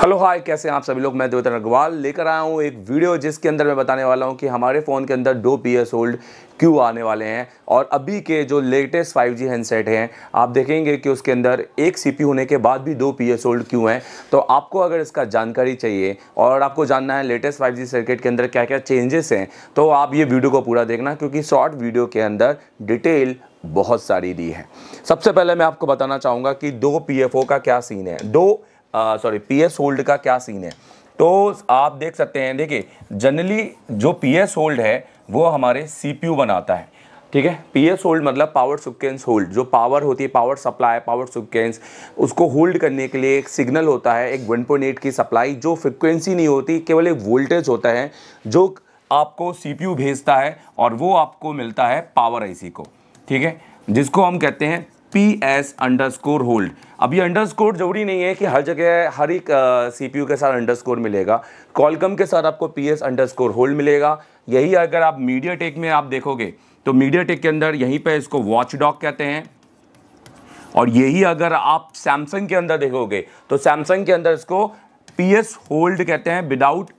Hello hi कैसे हैं आप सभी लोग मैं देवेंद्र अग्रवाल लेकर आया हूँ एक वीडियो जिसके अंदर मैं बताने वाला हूँ कि हमारे फ़ोन के अंदर दो पी एस ओल्ड क्यों आने वाले हैं और अभी के जो लेटेस्ट 5G हैंडसेट हैं आप देखेंगे कि उसके अंदर एक सी होने के बाद भी दो पी एस ओल्ड क्यों हैं तो आपको अगर इसका जानकारी चाहिए और आपको जानना है लेटेस्ट फाइव सर्किट के अंदर क्या क्या चेंजेस हैं तो आप ये वीडियो को पूरा देखना क्योंकि शॉर्ट वीडियो के अंदर डिटेल बहुत सारी दी है सबसे पहले मैं आपको बताना चाहूँगा कि दो पी का क्या सीन है दो सॉरी पी एस होल्ड का क्या सीन है तो आप देख सकते हैं देखिए जनरली जो पी एस होल्ड है वो हमारे सी पी यू बनाता है ठीक है पी एस होल्ड मतलब पावर सिक्वेंस होल्ड जो पावर होती है पावर सप्लाई पावर सिक्वेंस उसको होल्ड करने के लिए एक सिग्नल होता है एक वन पॉइंट एट की सप्लाई जो फ्रिक्वेंसी नहीं होती केवल एक वोल्टेज होता है जो आपको सी पी यू भेजता है और वो आपको मिलता है पावर आई सी को ठीक है जिसको हम कहते हैं P S underscore hold अब ये अंडर स्कोर जरूरी नहीं है कि हर जगह हर एक सी पी यू के साथ अंडर स्कोर मिलेगा कॉलकम के साथ आपको P S underscore hold मिलेगा यही अगर आप मीडिया टेक में आप देखोगे तो मीडिया टेक के अंदर यहीं पर इसको वॉच डॉग कहते हैं और यही अगर आप सैमसंग के अंदर देखोगे तो सैमसंग के अंदर इसको पी एस होल्ड कहते हैं विदाउट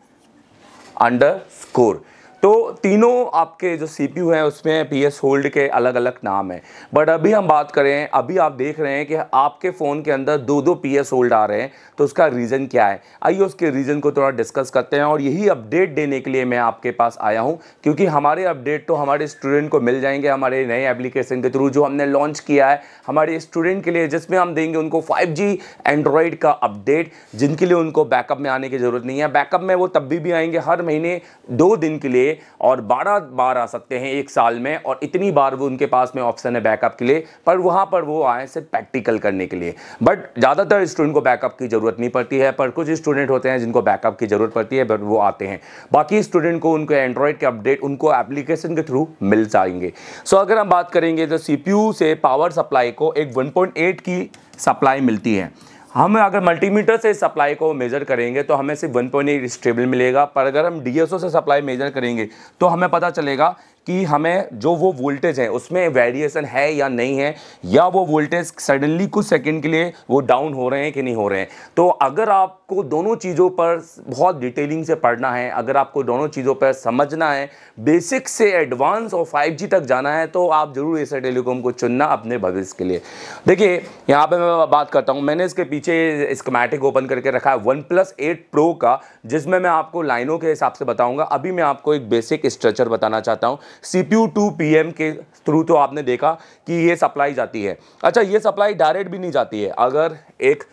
अंडर स्कोर तो तीनों आपके जो सी पी यू हैं उसमें पी एस होल्ड के अलग अलग नाम हैं बट अभी हम बात करें अभी आप देख रहे हैं कि आपके फ़ोन के अंदर दो दो पी एस होल्ड आ रहे हैं तो उसका रीज़न क्या है आइए उसके रीज़न को थोड़ा डिस्कस करते हैं और यही अपडेट देने के लिए मैं आपके पास आया हूँ क्योंकि हमारे अपडेट तो हमारे स्टूडेंट को मिल जाएंगे हमारे नए एप्लीकेशन के थ्रू जो हमने लॉन्च किया है हमारे स्टूडेंट के लिए जिसमें हम देंगे उनको फाइव जी एंड्रॉयड का अपडेट जिनके लिए उनको बैकअप में आने की ज़रूरत नहीं है बैकअप में वो तब भी आएंगे हर महीने दो दिन के लिए और बारह बार आ सकते हैं एक साल में और इतनी बार वो उनके पास में ऑप्शन है बैकअप के लिए पर वहाँ पर वो आए सिर्फ प्रैक्टिकल करने के लिए बट ज़्यादातर स्टूडेंट को बैकअप की ज़रूरत नहीं पड़ती है पर कुछ स्टूडेंट होते हैं जिनको बैकअप की ज़रूरत पड़ती है बट वो आते हैं बाकी स्टूडेंट को उनके एंड्रॉयड के अपडेट उनको एप्लीकेशन के थ्रू मिल जाएंगे सो अगर हम बात करेंगे तो सी से पावर सप्लाई को एक वन की सप्लाई मिलती है हम अगर मल्टीमीटर से सप्लाई को मेज़र करेंगे तो हमें सिर्फ वन पॉइंट एट स्टेबल मिलेगा पर अगर हम डीएसओ से सप्लाई मेज़र करेंगे तो हमें पता चलेगा कि हमें जो वो वोल्टेज है उसमें वेरिएशन है या नहीं है या वो वोल्टेज सडनली कुछ सेकंड के लिए वो डाउन हो रहे हैं कि नहीं हो रहे हैं तो अगर आपको दोनों चीज़ों पर बहुत डिटेलिंग से पढ़ना है अगर आपको दोनों चीज़ों पर समझना है बेसिक से एडवांस और 5G तक जाना है तो आप ज़रूर ऐसे टेलीकॉम को चुनना अपने भविष्य के लिए देखिए यहाँ पर मैं बात करता हूँ मैंने इसके पीछे स्कमेटिक ओपन करके रखा है वन प्लस एट प्रो का जिसमें मैं आपको लाइनों के हिसाब से बताऊँगा अभी मैं आपको एक बेसिक स्ट्रक्चर बताना चाहता हूँ C P two P M के थ्रू तो आपने देखा कि ये सप्लाई जाती है अच्छा ये सप्लाई डायरेक्ट भी नहीं जाती है अगर एक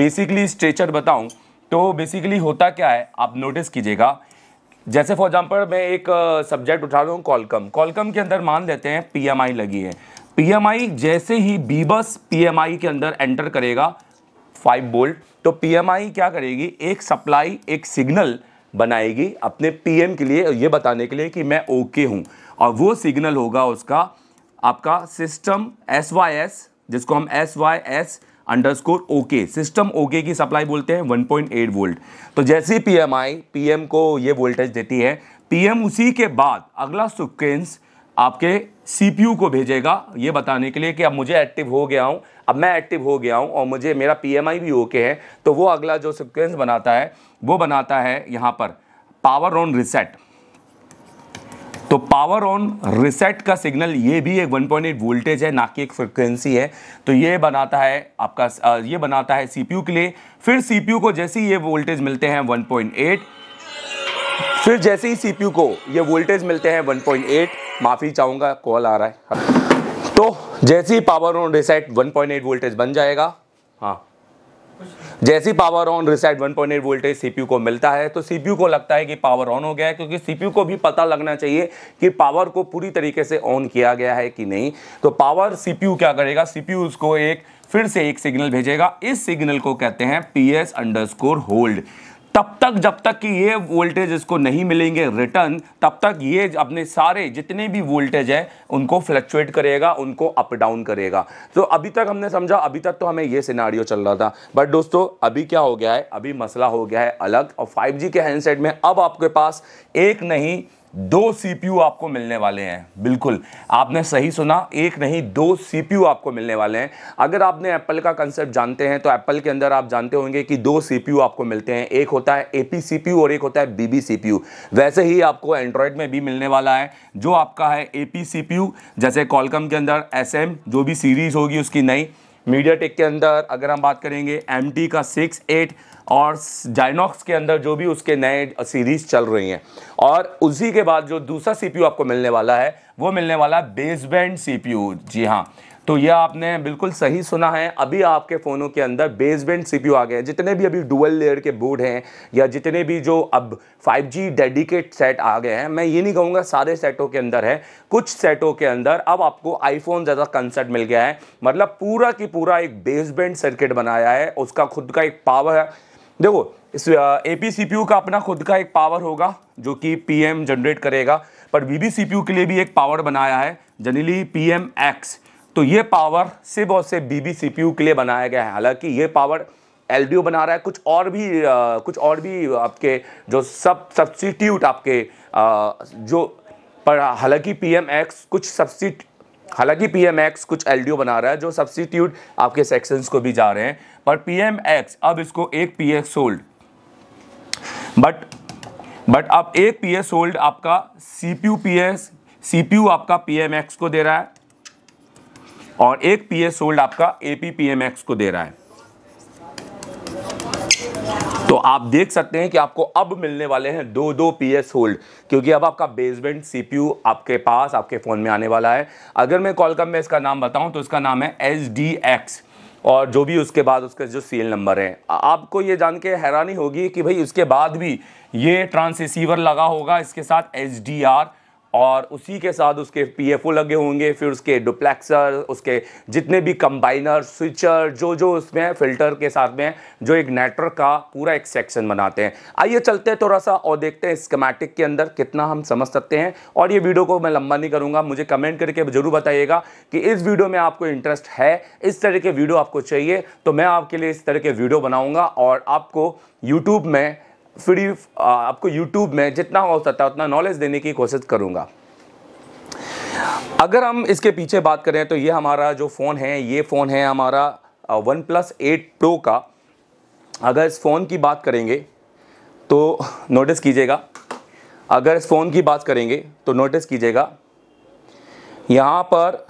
बेसिकली स्ट्रेचर बताऊं तो बेसिकली होता क्या है आप नोटिस कीजिएगा जैसे फॉर एग्जांपल मैं एक सब्जेक्ट उठा रहा हूँ कॉलकम कॉलकम के अंदर मान लेते हैं पीएमआई लगी है पीएमआई जैसे ही बीबस पीएमआई के अंदर एंटर करेगा फाइव बोल्ट तो आई क्या करेगी एक सप्लाई एक सिग्नल बनाएगी अपने पीएम के लिए ये बताने के लिए कि मैं ओके हूँ और वो सिग्नल होगा उसका आपका सिस्टम एस वाई एस जिसको हम S Y S underscore okay system okay की सप्लाई बोलते हैं 1.8 वोल्ट तो जैसे ही P M I P M को ये वोल्टेज देती है पी एम उसी के बाद अगला सिक्वेंस आपके सीपीयू को भेजेगा ये बताने के लिए कि अब मुझे एक्टिव हो गया हूँ अब मैं एक्टिव हो गया हूँ और मुझे मेरा पीएमआई भी ओके है तो वो अगला जो सिक्वेंस बनाता है वो बनाता है यहाँ पर पावर ऑन रिसेट तो पावर ऑन रिसेट का सिग्नल ये भी एक 1.8 वोल्टेज है ना कि एक फ्रिक्वेंसी है तो ये बनाता है आपका ये बनाता है सीपीयू के लिए फिर सीपीयू को जैसे ही ये वोल्टेज मिलते हैं 1.8 फिर जैसे ही सीपीयू को ये वोल्टेज मिलते हैं 1.8 माफ़ी चाहूंगा कॉल आ रहा है हाँ। तो जैसे ही पावर ऑन रिसेट 1.8 वोल्टेज बन जाएगा हाँ जैसी power on reset 1.8 voltage CPU को मिलता है तो सीपीयू को लगता है कि पावर ऑन हो गया है क्योंकि सीपीयू को भी पता लगना चाहिए कि पावर को पूरी तरीके से ऑन किया गया है कि नहीं तो पावर सीपीयू क्या करेगा सीपीयू उसको एक फिर से एक सिग्नल भेजेगा इस सिग्नल को कहते हैं P S underscore hold तब तक जब तक कि ये वोल्टेज इसको नहीं मिलेंगे रिटर्न तब तक ये अपने सारे जितने भी वोल्टेज है उनको फ्लक्चुएट करेगा उनको अप डाउन करेगा तो अभी तक हमने समझा अभी तक तो हमें ये सिनारियो चल रहा था बट दोस्तों अभी क्या हो गया है अभी मसला हो गया है अलग और 5G के हैंडसेट में अब आपके पास एक नहीं दो सीपीयू आपको मिलने वाले हैं बिल्कुल आपने सही सुना एक नहीं दो सीपीयू आपको मिलने वाले हैं अगर आपने एप्पल का कंसेप्ट जानते हैं तो एप्पल के अंदर आप जानते होंगे कि दो सीपीयू आपको मिलते हैं एक होता है एपी सीपीयू और एक होता है बीबी सीपीयू वैसे ही आपको एंड्रॉयड में भी मिलने वाला है जो आपका है ए सीपीयू जैसे कॉलकम के अंदर एस जो भी सीरीज़ होगी उसकी नई मीडिया टेक के अंदर अगर हम बात करेंगे एम का सिक्स एट और जाइनॉक्स के अंदर जो भी उसके नए सीरीज़ चल रही हैं और उसी के बाद जो दूसरा सीपीयू आपको मिलने वाला है वो मिलने वाला बेसबैंड सीपीयू जी हाँ तो ये आपने बिल्कुल सही सुना है अभी आपके फ़ोनों के अंदर बेसबैंड सीपीयू आ गए हैं जितने भी अभी डुअल लेयर के बोर्ड हैं या जितने भी जो अब 5G डेडिकेट सेट आ गए हैं मैं ये नहीं कहूँगा सारे सेटों के अंदर है कुछ सेटों के अंदर अब आपको आईफोन ज़्यादा कंसर्ट मिल गया है मतलब पूरा की पूरा एक बेसबैंड सर्किट बनाया है उसका खुद का एक पावर है देखो इस ए पी सी का अपना खुद का एक पावर होगा जो कि पी जनरेट करेगा पर वी बी के लिए भी एक पावर बनाया है जनरली पी एक्स तो ये पावर सिर्फ और सिर्फ बीबी सीपीयू के लिए बनाया गया है हालांकि ये पावर एलडीओ बना रहा है कुछ और भी आ, कुछ और भी आपके जो सब सब्सिट्यूट आपके आ, जो पर हालांकि पीएम एक्स कुछ सब्सिट हालांकि पीएमएक्स एक्स कुछ एलडीओ बना रहा है जो सब्सिट्यूट आपके सेक्शंस को भी जा रहे हैं पर एम एक्स अब इसको एक P X hold but but अब एक पी एस होल्ड आपका C P U P S C P U आपका पी एम एक्स को दे रहा है और एक पी एस होल्ड आपका A P P M X को दे रहा है तो आप देख सकते हैं कि आपको अब मिलने वाले हैं दो दो पीएस होल्ड क्योंकि अब आपका बेसमेंट सीपीयू आपके पास आपके फ़ोन में आने वाला है अगर मैं कॉल कॉलकम में इसका नाम बताऊं तो इसका नाम है एच डी एक्स और जो भी उसके बाद उसके जो सीएल नंबर है आपको ये जान के हैरानी होगी कि भाई उसके बाद भी ये ट्रांसिसीवर लगा होगा इसके साथ एच डी आर और उसी के साथ उसके पी एफ ओ लगे होंगे फिर उसके डुप्लेक्सर उसके जितने भी कंबाइनर स्विचर जो जो उसमें फ़िल्टर के साथ में जो एक नेटवर्क का पूरा एक सेक्शन बनाते हैं आइए चलते हैं थोड़ा सा और देखते हैं स्कमेटिक के अंदर कितना हम समझ सकते हैं और ये वीडियो को मैं लंबा नहीं करूँगा मुझे कमेंट करके ज़रूर बताइएगा कि इस वीडियो में आपको इंटरेस्ट है इस तरह के वीडियो आपको चाहिए तो मैं आपके लिए इस तरह के वीडियो बनाऊँगा और आपको यूट्यूब में फ्री आपको यूट्यूब में जितना हो सकता है उतना नॉलेज देने की कोशिश करूँगा अगर हम इसके पीछे बात करें तो ये हमारा जो फ़ोन है ये फ़ोन है हमारा वन प्लस एट प्रो का अगर इस फ़ोन की बात करेंगे तो नोटिस कीजिएगा अगर इस फ़ोन की बात करेंगे तो नोटिस कीजिएगा यहाँ पर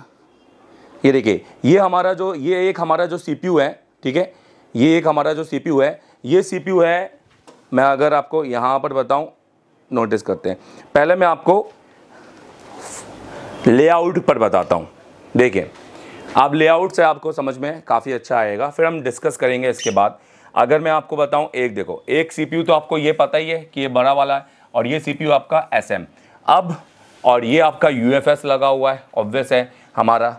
ये देखिए ये हमारा जो ये एक हमारा जो सीपीयू है ठीक है ये एक हमारा जो सीपीयू है ये सीपीयू है मैं अगर आपको यहाँ पर बताऊं नोटिस करते हैं पहले मैं आपको लेआउट पर बताता हूँ देखिए आप लेआउट से आपको समझ में काफ़ी अच्छा आएगा फिर हम डिस्कस करेंगे इसके बाद अगर मैं आपको बताऊं एक देखो एक सीपीयू तो आपको ये पता ही है कि ये बड़ा वाला है और ये सीपीयू आपका एसएम अब और ये आपका यूएफएस लगा हुआ है ऑब्वियस है हमारा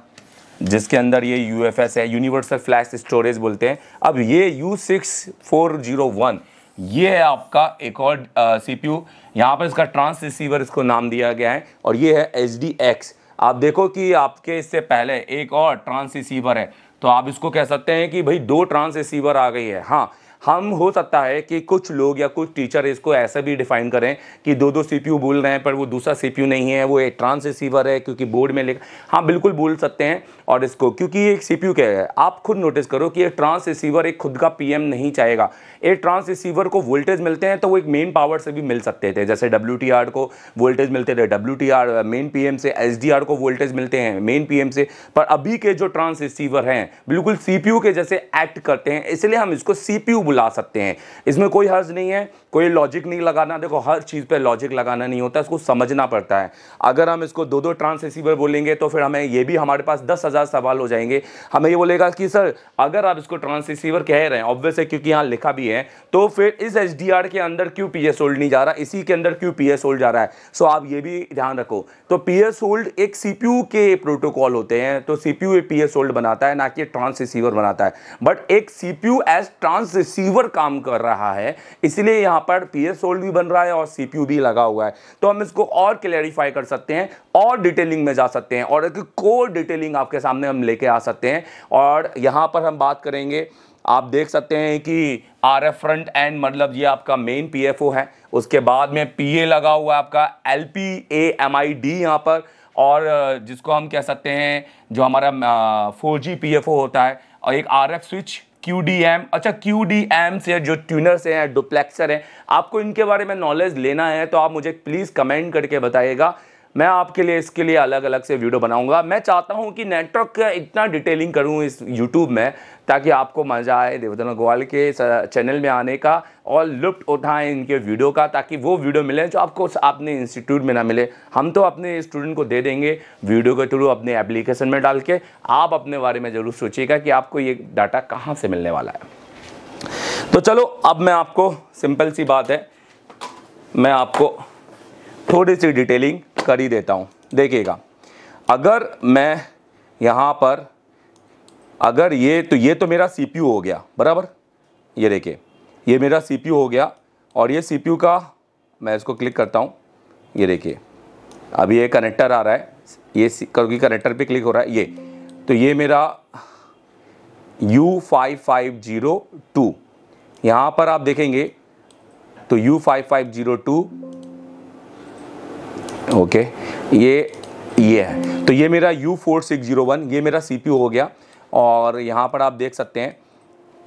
जिसके अंदर ये यू है यूनिवर्सल फ्लैश स्टोरेज बोलते हैं अब ये U six four zero one ये है आपका एक और सी पी यू यहाँ पर इसका ट्रांस रिसीवर इसको नाम दिया गया है और ये है एच डी एक्स आप देखो कि आपके इससे पहले एक और ट्रांस रिसीवर है तो आप इसको कह सकते हैं कि भाई दो ट्रांस रिसीवर आ गई है हाँ हम हो सकता है कि कुछ लोग या कुछ टीचर इसको ऐसे भी डिफाइन करें कि दो दो सीपीयू बोल रहे हैं पर वो दूसरा सीपीयू नहीं है वो एक ट्रांस रिसीवर है क्योंकि बोर्ड में लिखा हाँ बिल्कुल बोल सकते हैं और इसको क्योंकि ये एक सीपीयू क्या है आप खुद नोटिस करो कि ये ट्रांस रिसीवर एक खुद का पीएम नहीं चाहेगा एक ट्रांस रिसीवर को वोल्टेज मिलते हैं तो वो एक मेन पावर से भी मिल सकते थे जैसे डब्ल्यू को वोल्टेज मिलते थे डब्ल्यू मेन पी से एस को वोल्टेज मिलते हैं मेन पी से पर अभी के जो ट्रांस रिसीवर हैं बिल्कुल सी के जैसे एक्ट करते हैं इसलिए हम इसको सी बुला सकते हैं इसमें कोई हर्ज नहीं है कोई लॉजिक नहीं लगाना देखो हर चीज़ पे लॉजिक लगाना नहीं होता इसको समझना पड़ता है अगर हम इसको दो दो ट्रांस रिसीवर बोलेंगे तो फिर हमें ये भी हमारे पास दस हज़ार हज़ार सवाल हो जाएंगे हमें ये बोलेगा कि सर अगर आप इसको ट्रांससीवर कह रहे हैं ऑब्वियस है क्योंकि यहाँ लिखा भी है तो फिर इस एच के अंदर क्यों पी एस होल्ड नहीं जा रहा इसी के अंदर क्यों पी एस होल्ड जा रहा है सो आप ये भी ध्यान रखो तो पी एस होल्ड एक सी के प्रोटोकॉल होते हैं तो C P P S hold बनाता है ना कि ट्रांससीवर बनाता है बट एक सी पी एज ट्रांससीवर काम कर रहा है इसलिए यहाँ पर पी एस होल्ड भी बन रहा है और सी भी लगा हुआ है तो हम इसको और क्लैरिफाई कर सकते हैं और डिटेलिंग में जा सकते हैं और एक कोर डिटेलिंग आपके साथ सामने हम लेके आ सकते हैं और यहाँ पर हम बात करेंगे आप देख सकते हैं कि आर एफ फ्रंट एंड मतलब ये आपका मेन पीएफओ है उसके बाद में पीए लगा हुआ है आपका L P A M I D यहाँ पर और जिसको हम कह सकते हैं जो हमारा फोर जी पी होता है और एक R F switch Q D M अच्छा क्यू डी एम से जो ट्यूनर्स हैं डुप्लेक्सर हैं आपको इनके बारे में नॉलेज लेना है तो आप मुझे प्लीज़ कमेंट करके बताइएगा मैं आपके लिए इसके लिए अलग अलग से वीडियो बनाऊंगा मैं चाहता हूं कि नेटवर्क का इतना डिटेलिंग करूं इस यूट्यूब में ताकि आपको मज़ा आए देवदन अग्रवाल के चैनल में आने का और लुप्त उठाएं इनके वीडियो का ताकि वो वीडियो मिले जो आपको अपने इंस्टीट्यूट में ना मिले हम तो अपने स्टूडेंट को दे देंगे वीडियो के थ्रू अपने एप्लीकेशन में डाल के आप अपने बारे में ज़रूर सोचिएगा कि आपको ये डाटा कहाँ से मिलने वाला है तो चलो अब मैं आपको सिंपल सी बात है मैं आपको थोड़ी सी डिटेलिंग कर ही देता हूँ देखिएगा अगर मैं यहाँ पर अगर ये तो ये तो मेरा सी हो गया बराबर ये देखिए ये मेरा सी हो गया और ये सी का मैं इसको क्लिक करता हूँ ये देखिए अभी ये कनेक्टर आ रहा है ये क्योंकि कनेक्टर पे क्लिक हो रहा है ये तो ये मेरा U five five zero two यहाँ पर आप देखेंगे तो U five five zero two okay ये ये है तो ये मेरा U four six zero one ये मेरा सी पी हो गया और यहाँ पर आप देख सकते हैं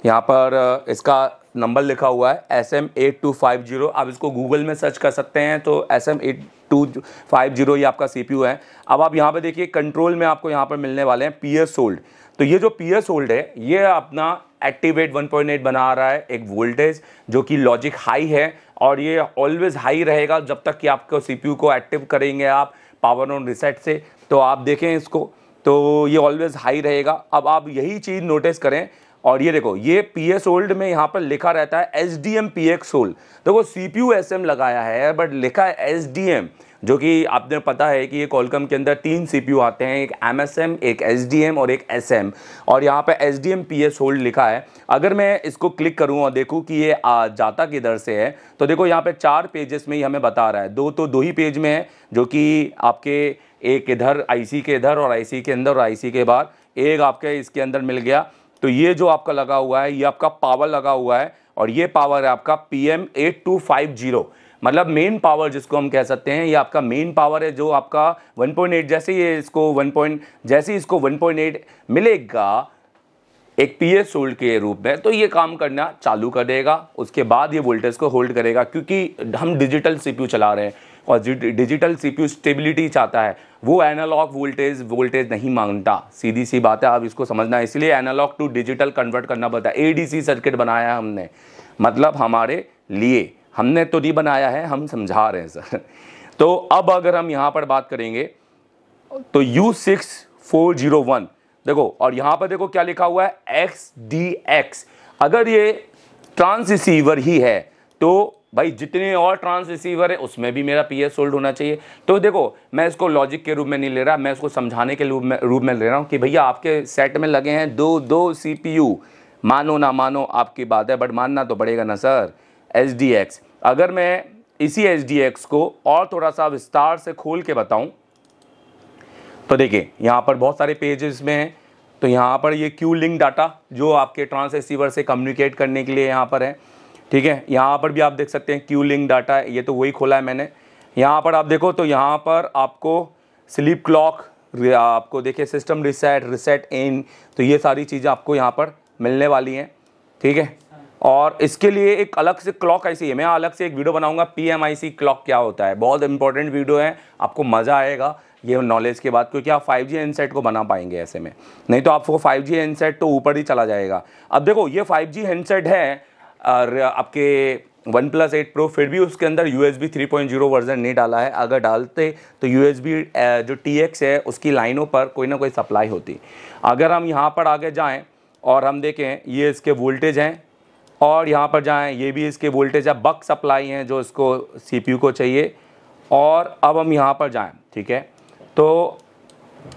यहाँ पर इसका नंबर लिखा हुआ है S M eight two five zero आप इसको गूगल में सर्च कर सकते हैं तो S M eight two five zero ये आपका सी पी यू है अब आप यहाँ पर देखिए कंट्रोल में आपको यहाँ पर मिलने वाले हैं पी एस होल्ड तो ये जो पी एस होल्ड है ये अपना एक्टिवेट एट 1.8 बना रहा है एक वोल्टेज जो कि लॉजिक हाई है और ये ऑलवेज हाई रहेगा जब तक कि आपको सीपीयू को एक्टिव करेंगे आप पावर ऑन रिसेट से तो आप देखें इसको तो ये ऑलवेज हाई रहेगा अब आप यही चीज़ नोटिस करें और ये देखो ये पी एस ओल्ड में यहाँ पर लिखा रहता है S D M P X old देखो C P U S M लगाया है बट लिखा है एस डी एम जो कि आपने पता है कि ये कॉलकम के अंदर तीन सीपीयू आते हैं एक एमएसएम एक एसडीएम और एक एसएम और यहाँ पे एसडीएम पीएस होल्ड लिखा है अगर मैं इसको क्लिक करूँ और देखूँ कि ये आ, जाता किधर से है तो देखो यहाँ पे चार पेजेस में ही हमें बता रहा है दो तो दो ही पेज में है जो कि आपके एक इधर आईसी के इधर और आईसी के अंदर और आईसी के बाहर एक आपके इसके अंदर मिल गया तो ये जो आपका लगा हुआ है ये आपका पावर लगा हुआ है और ये पावर है आपका P M eight two five zero मतलब मेन पावर जिसको हम कह सकते हैं ये आपका मेन पावर है जो आपका 1.8 जैसे ये इसको 1. पॉइंट जैसे इसको 1.8 मिलेगा एक पी एस होल्ड के रूप में तो ये काम करना चालू कर देगा उसके बाद ये वोल्टेज को होल्ड करेगा क्योंकि हम डिजिटल सीपीयू चला रहे हैं और डिजिटल सीपीयू स्टेबिलिटी चाहता है वो एनालॉग वोल्टेज वोल्टेज नहीं मांगता सीधी सी बात है आप इसको समझना है इसलिए एनालॉग टू डिजिटल कन्वर्ट करना पड़ता है ए सर्किट बनाया है हमने मतलब हमारे लिए हमने तो नहीं बनाया है हम समझा रहे हैं सर तो अब अगर हम यहाँ पर बात करेंगे तो U six four zero one देखो और यहाँ पर देखो क्या लिखा हुआ है एक्स डी एक्स अगर ये रिसीवर ही है तो भाई जितने और ट्रांस रिसीवर है उसमें भी मेरा पी एस होल्ड होना चाहिए तो देखो मैं इसको लॉजिक के रूप में नहीं ले रहा मैं इसको समझाने के रूप में रूप में ले रहा हूँ कि भैया आपके सेट में लगे हैं दो दो सी पी यू मानो ना मानो आपकी बात है बट मानना तो पड़ेगा ना सर एच अगर मैं इसी एच को और थोड़ा सा विस्तार से खोल के बताऊँ तो देखिए यहाँ पर बहुत सारे पेजेस में हैं तो यहाँ पर ये क्यू लिंक डाटा जो आपके ट्रांस रिसीवर से कम्युनिकेट करने के लिए यहाँ पर है ठीक है यहाँ पर भी आप देख सकते हैं क्यू लिंक डाटा ये तो वही खोला है मैंने यहाँ पर आप देखो तो यहाँ पर आपको स्लीप क्लॉक आपको देखिए सिस्टम रिसेट रिसेट इन तो ये सारी चीज़ें आपको यहाँ पर मिलने वाली हैं ठीक है और इसके लिए एक अलग से क्लॉक ऐसी है मैं अलग से एक वीडियो बनाऊंगा पी क्लॉक क्या होता है बहुत इंपॉर्टेंट वीडियो है आपको मज़ा आएगा ये नॉलेज के बाद क्योंकि आप 5G हैंडसेट को बना पाएंगे ऐसे में नहीं तो आपको 5G हैंडसेट तो ऊपर ही चला जाएगा अब देखो ये 5G हैंडसेट है और आपके वन प्लस एट प्रो फिर भी उसके अंदर U S B three point zero version नहीं डाला है अगर डालते तो यू एस बी जो टी एक्स है उसकी लाइनों पर कोई ना कोई सप्लाई होती अगर हम यहाँ पर आगे जाएँ और हम देखें ये इसके वोल्टेज हैं और यहाँ पर जाएँ ये भी इसके वोल्टेज या बक सप्लाई हैं जो इसको यू को चाहिए और अब हम यहाँ पर जाएँ ठीक है तो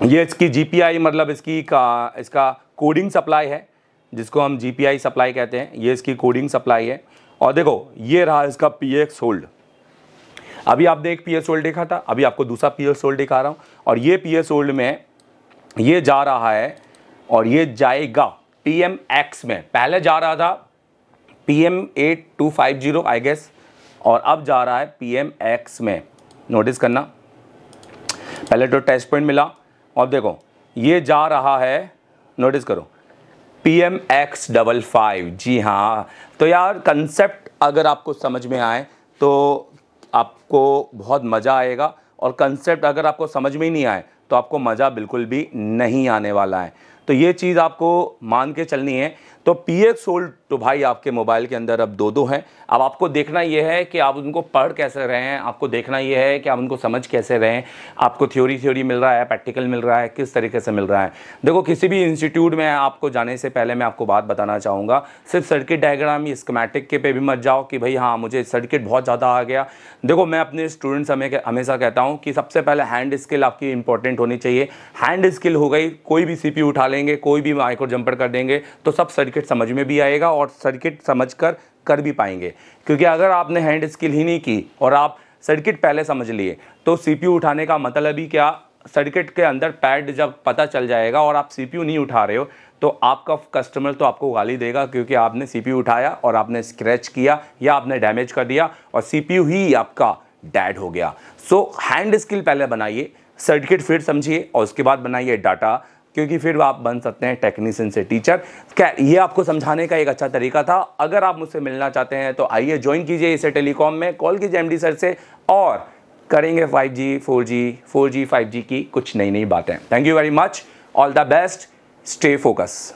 ये इसकी आई मतलब इसकी का इसका कोडिंग सप्लाई है जिसको हम आई सप्लाई कहते हैं ये इसकी कोडिंग सप्लाई है और देखो ये रहा इसका पी एक्स होल्ड अभी आपने एक पी एस होल्ड देखा था अभी आपको दूसरा पी एस होल्ड दिखा रहा हूँ और ये पी एस होल्ड में ये जा रहा है और ये जाएगा पी एम एक्स में पहले जा रहा था P M eight two five zero I guess और अब जा रहा है पी एम एक्स में नोटिस करना पहले तो टेस्ट पॉइंट मिला और देखो ये जा रहा है नोटिस करो P M X double five जी हाँ तो यार कंसेप्ट अगर आपको समझ में आए तो आपको बहुत मज़ा आएगा और कंसेप्ट अगर आपको समझ में ही नहीं आए तो आपको मज़ा बिल्कुल भी नहीं आने वाला है तो ये चीज़ आपको मान के चलनी है तो पी एक्स सोल्ड तो भाई आपके मोबाइल के अंदर अब दो दो हैं अब आपको देखना यह है कि आप उनको पढ़ कैसे रहे हैं आपको देखना यह है कि आप उनको समझ कैसे रहे हैं आपको थ्योरी थ्योरी मिल रहा है प्रैक्टिकल मिल रहा है किस तरीके से मिल रहा है देखो किसी भी इंस्टीट्यूट में आपको जाने से पहले मैं आपको बात बताना चाहूँगा सिर्फ सर्किट डायग्राम स्कमेटिक के पे भी मत जाओ कि भाई हाँ मुझे सर्किट बहुत ज़्यादा आ गया देखो मैं अपने स्टूडेंट्स हमें हमेशा कहता हूँ कि सबसे पहले हैंड स्किल आपकी इंपॉर्टेंट होनी चाहिए हैंड स्किल हो गई कोई भी सी उठा लेंगे कोई भी माइक्रो जंपर कर देंगे तो सब सर्किट सर्किट समझ में भी आएगा और सर्किट समझ कर कर भी पाएंगे क्योंकि अगर आपने हैंड स्किल ही नहीं की और आप सर्किट पहले समझ लिए तो सीपीयू उठाने का मतलब ही क्या सर्किट के अंदर पैड जब पता चल जाएगा और आप सीपीयू नहीं उठा रहे हो तो आपका कस्टमर तो आपको गाली देगा क्योंकि आपने सीपीयू उठाया और आपने स्क्रैच किया या आपने डैमेज कर दिया और सीपीयू ही आपका डैड हो गया सो हैंड स्किल पहले बनाइए सर्किट फिर समझिए और उसके बाद बनाइए डाटा क्योंकि फिर आप बन सकते हैं टेक्नीसियन से टीचर क्या ये आपको समझाने का एक अच्छा तरीका था अगर आप मुझसे मिलना चाहते हैं तो आइए ज्वाइन कीजिए इसे टेलीकॉम में कॉल कीजिए एमडी सर से और करेंगे 5G, 4G, 4G, 5G की कुछ नई नई बातें thank you very much all the best stay focus